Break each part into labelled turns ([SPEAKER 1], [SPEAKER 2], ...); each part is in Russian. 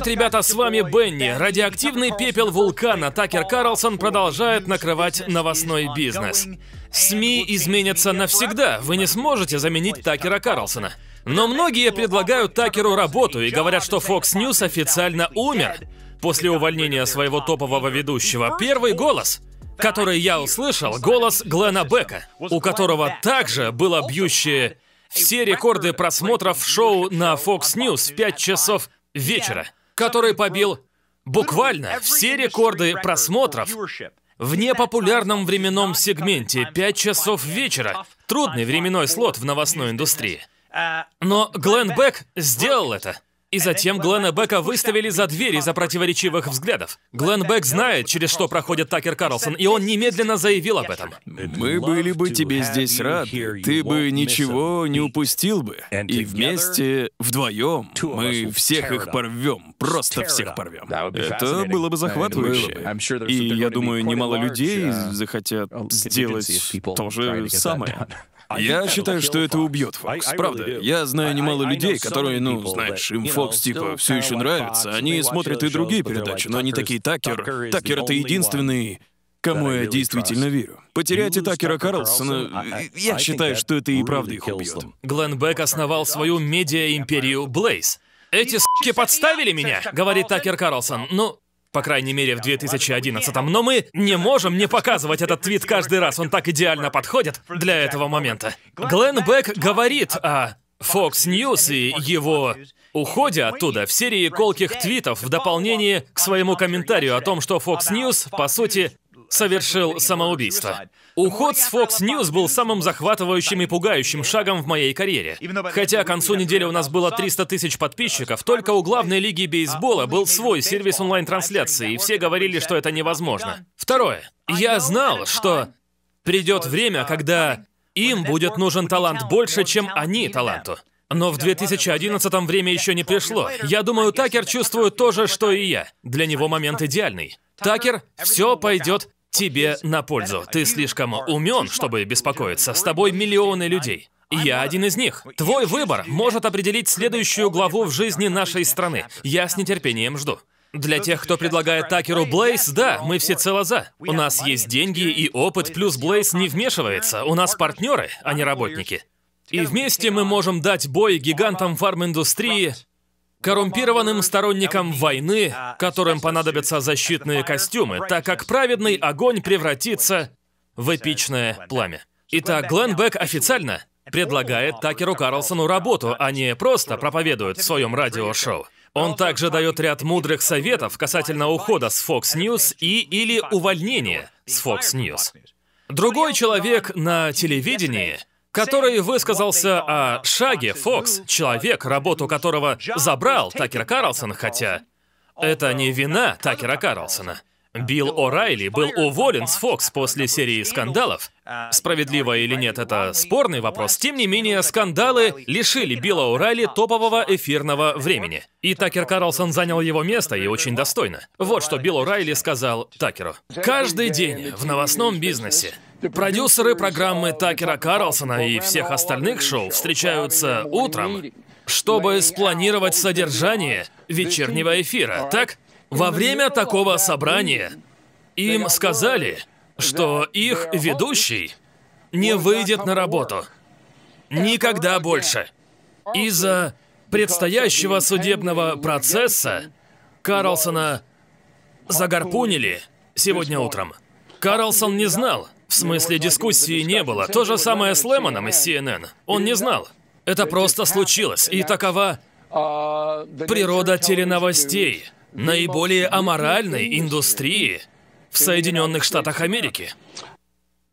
[SPEAKER 1] Привет, ребята, с вами Бенни. Радиоактивный пепел вулкана Такер Карлсон продолжает накрывать новостной бизнес. СМИ изменятся навсегда. Вы не сможете заменить Такера Карлсона. Но многие предлагают Такеру работу и говорят, что Fox News официально умер после увольнения своего топового ведущего. Первый голос который я услышал, голос Глена Бека, у которого также было бьющее все рекорды просмотров шоу на Fox News в 5 часов вечера который побил буквально все рекорды просмотров в непопулярном временном сегменте 5 часов вечера, трудный временной слот в новостной индустрии. Но Глен Бек сделал это. И затем Глена Бека выставили за дверь из-за противоречивых взглядов. Глен Бек знает, через что проходит Такер Карлсон, и он немедленно заявил об этом. Мы были бы тебе здесь рады. Ты бы ничего не упустил бы. И вместе, вдвоем, мы всех их порвем. Просто всех порвем. Это было бы захватывающе. И я думаю, немало людей uh, захотят сделать то же самое. А я считаю, что это убьет Фокс, правда. Я знаю немало людей, которые, ну, знаешь, им Фокс типа все еще нравится. Они смотрят и другие передачи, но они такие Такер. Такер это единственный кому я действительно верю. Потерять и Такера Карлсона, я считаю, что это и правда их убьет. Глен Бек основал свою медиа-империю Блейз. «Эти суки подставили меня», — говорит Такер Карлсон. «Ну, по крайней мере, в 2011-м, но мы не можем не показывать этот твит каждый раз, он так идеально подходит для этого момента. Глен Бек говорит о Fox News и его уходе оттуда в серии колких твитов в дополнение к своему комментарию о том, что Fox News, по сути, совершил самоубийство. Уход с Fox News был самым захватывающим и пугающим шагом в моей карьере. Хотя к концу недели у нас было 300 тысяч подписчиков, только у главной лиги бейсбола был свой сервис онлайн-трансляции, и все говорили, что это невозможно. Второе. Я знал, что придет время, когда им будет нужен талант больше, чем они таланту. Но в 2011-м время еще не пришло. Я думаю, Такер чувствует то же, что и я. Для него момент идеальный. Такер, все пойдет тебе на пользу. Ты слишком умен, чтобы беспокоиться. С тобой миллионы людей. Я один из них. Твой выбор может определить следующую главу в жизни нашей страны. Я с нетерпением жду. Для тех, кто предлагает Такеру Блейс, да, мы все цело за. У нас есть деньги и опыт, плюс Блейс не вмешивается. У нас партнеры, а не работники. И вместе мы можем дать бой гигантам фарм-индустрии Коррумпированным сторонникам войны, которым понадобятся защитные костюмы, так как праведный огонь превратится в эпичное пламя. Итак, Глен Бек официально предлагает Такеру Карлсону работу, а не просто проповедует в своем радиошоу. Он также дает ряд мудрых советов касательно ухода с Fox News и или увольнения с Fox News. Другой человек на телевидении – который высказался о шаге Фокс, человек, работу которого забрал Такер Карлсон, хотя это не вина Такера Карлсона. Билл О'Райли был уволен с Фокс после серии скандалов. Справедливо или нет, это спорный вопрос. Тем не менее, скандалы лишили Билла О'Райли топового эфирного времени. И Такер Карлсон занял его место, и очень достойно. Вот что Билл О'Райли сказал Такеру. «Каждый день в новостном бизнесе Продюсеры программы Такера Карлсона и всех остальных шоу встречаются утром, чтобы спланировать содержание вечернего эфира, так? Во время такого собрания им сказали, что их ведущий не выйдет на работу. Никогда больше. Из-за предстоящего судебного процесса Карлсона загарпунили сегодня утром. Карлсон не знал, в смысле, дискуссии не было. То же самое с Лемоном из CNN. Он не знал. Это просто случилось. И такова природа теленовостей, наиболее аморальной индустрии в Соединенных Штатах Америки.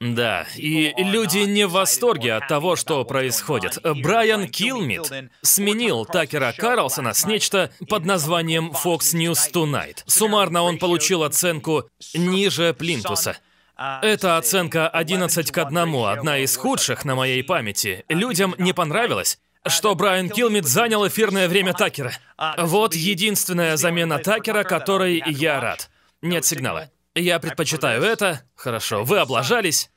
[SPEAKER 1] Да, и люди не в восторге от того, что происходит. Брайан Килмит сменил Такера Карлсона с нечто под названием Fox News Tonight. Суммарно он получил оценку ниже Плинтуса – а Эта оценка 11 к 1, одна из худших на моей памяти. А Людям не понравилось, а что Брайан Килмит занял эфирное время Такера. Вот единственная замена Такера, которой я рад. Нет сигнала. Я предпочитаю это. Хорошо, вы облажались.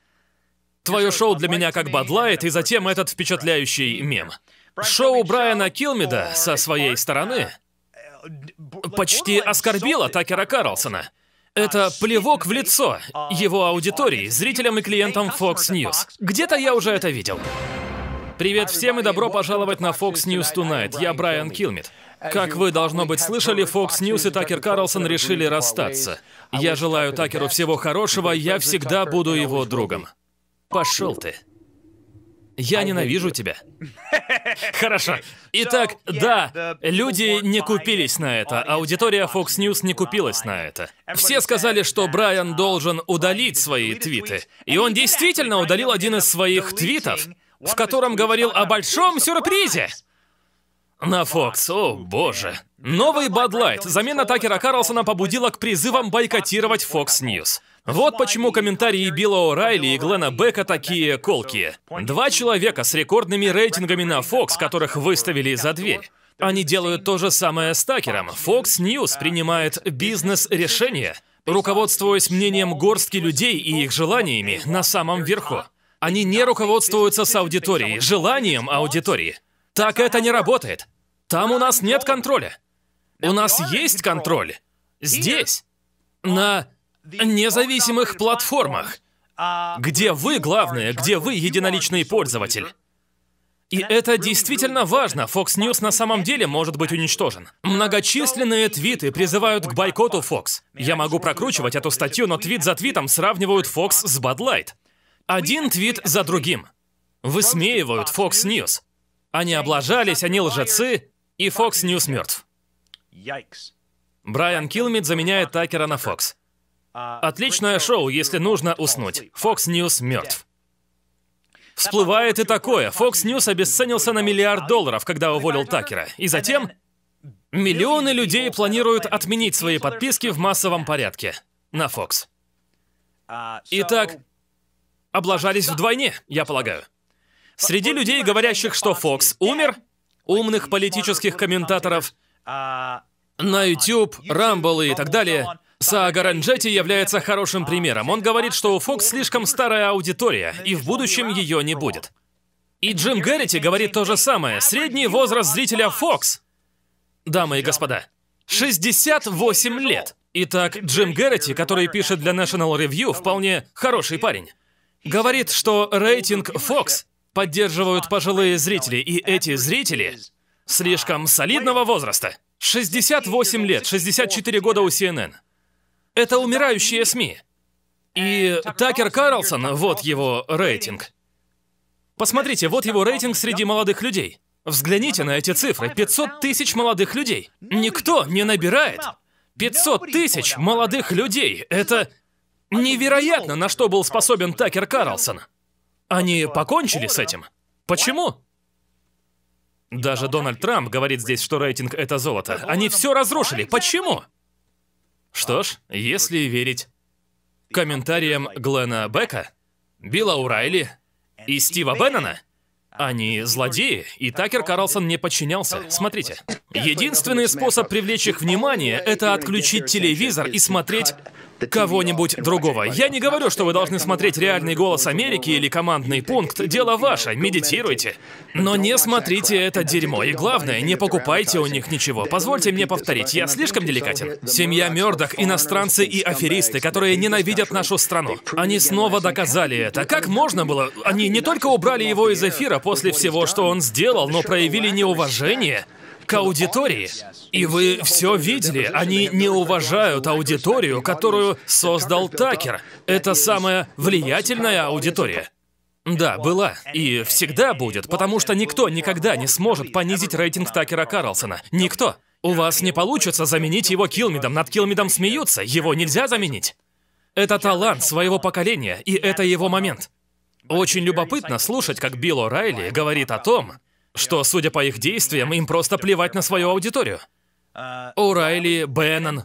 [SPEAKER 1] Твое шоу для меня как бадлайт, и затем этот впечатляющий мем. Шоу Брайана Килмида со своей стороны э, почти оскорбило Такера э, Карлсона. Это плевок в лицо его аудитории, зрителям и клиентам Fox News. Где-то я уже это видел. Привет всем и добро пожаловать на Fox News Tonight. Я Брайан Килмит. Как вы, должно быть, слышали, Fox News и Такер Карлсон решили расстаться. Я желаю Такеру всего хорошего, я всегда буду его другом. Пошел ты. Я ненавижу тебя. Хорошо. Итак, да, люди не купились на это. Аудитория Fox News не купилась на это. Все сказали, что Брайан должен удалить свои твиты. И он действительно удалил один из своих твитов, в котором говорил о большом сюрпризе. На Fox, о боже. Новый Бадлайт. Замена Такера Карлсона побудила к призывам бойкотировать Fox News. Вот почему комментарии Билла О'Райли и Глена Бека такие колкие. Два человека с рекордными рейтингами на Fox, которых выставили за дверь. Они делают то же самое с Такером. Fox News принимает бизнес-решения, руководствуясь мнением горстки людей и их желаниями на самом верху. Они не руководствуются с аудиторией, желанием аудитории. Так это не работает. Там у нас нет контроля. У нас есть контроль. Здесь. На независимых платформах. Где вы главное, где вы единоличный пользователь. И это действительно важно. Fox News на самом деле может быть уничтожен. Многочисленные твиты призывают к бойкоту Fox. Я могу прокручивать эту статью, но твит за твитом сравнивают Fox с Bad Light. Один твит за другим. Высмеивают Fox News. Они облажались, они лжецы, и Fox News мертв. Брайан Килмит заменяет Такера на Fox. Отличное шоу, если нужно уснуть. Fox News мертв. Всплывает и такое. Fox News обесценился на миллиард долларов, когда уволил Такера. И затем миллионы людей планируют отменить свои подписки в массовом порядке на Fox. А, Итак, облажались вдвойне, я полагаю. Среди людей, говорящих, что Фокс умер, умных политических комментаторов на YouTube, Rumble и так далее, Саага Ранджети является хорошим примером. Он говорит, что у Фокс слишком старая аудитория, и в будущем ее не будет. И Джим Гэррити говорит то же самое. Средний возраст зрителя Фокс, дамы и господа, 68 лет. Итак, Джим Гэррити, который пишет для National Review, вполне хороший парень, говорит, что рейтинг Fox поддерживают пожилые зрители, и эти зрители слишком солидного возраста. 68 лет, 64 года у CNN. Это умирающие СМИ. И Такер Карлсон, вот его рейтинг. Посмотрите, вот его рейтинг среди молодых людей. Взгляните на эти цифры. 500 тысяч молодых людей. Никто не набирает. 500 тысяч молодых людей. Это невероятно, на что был способен Такер Карлсон. Они покончили с этим? Почему? Даже Дональд Трамп говорит здесь, что рейтинг — это золото. Они все разрушили. Почему? Что ж, если верить комментариям Глена Бека, Билла Урайли и Стива Беннона, они злодеи, и Такер Карлсон не подчинялся. Смотрите. Единственный способ привлечь их внимание — это отключить телевизор и смотреть кого-нибудь другого. Я не говорю, что вы должны смотреть реальный голос Америки или командный пункт. Дело ваше, медитируйте. Но не смотрите это дерьмо. И главное, не покупайте у них ничего. Позвольте мне повторить, я слишком деликатен. Семья Мёрдок, иностранцы и аферисты, которые ненавидят нашу страну. Они снова доказали это. Как можно было? Они не только убрали его из эфира после всего, что он сделал, но проявили неуважение к аудитории. И вы все видели, они не уважают аудиторию, которую создал Такер. Это самая влиятельная аудитория. Да, была. И всегда будет, потому что никто никогда не сможет понизить рейтинг Такера Карлсона. Никто. У вас не получится заменить его Килмидом. Над Килмидом смеются. Его нельзя заменить. Это талант своего поколения, и это его момент. Очень любопытно слушать, как Билл О'Райли говорит о том, что, судя по их действиям, им просто плевать на свою аудиторию. О'Райли, Беннон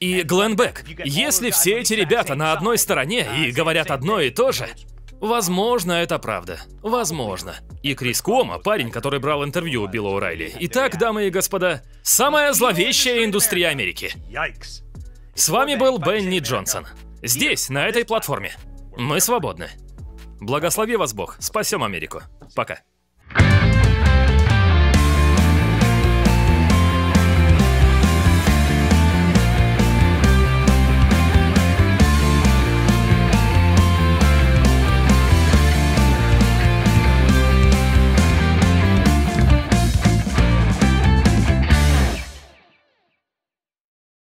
[SPEAKER 1] и Глен Бек. Если все эти ребята на одной стороне и говорят одно и то же, возможно, это правда. Возможно. И Крис Кома, парень, который брал интервью у Билла О'Райли. Итак, дамы и господа, самая зловещая индустрия Америки. С вами был Бенни Джонсон. Здесь, на этой платформе. Мы свободны. Благослови вас Бог. Спасем Америку. Пока.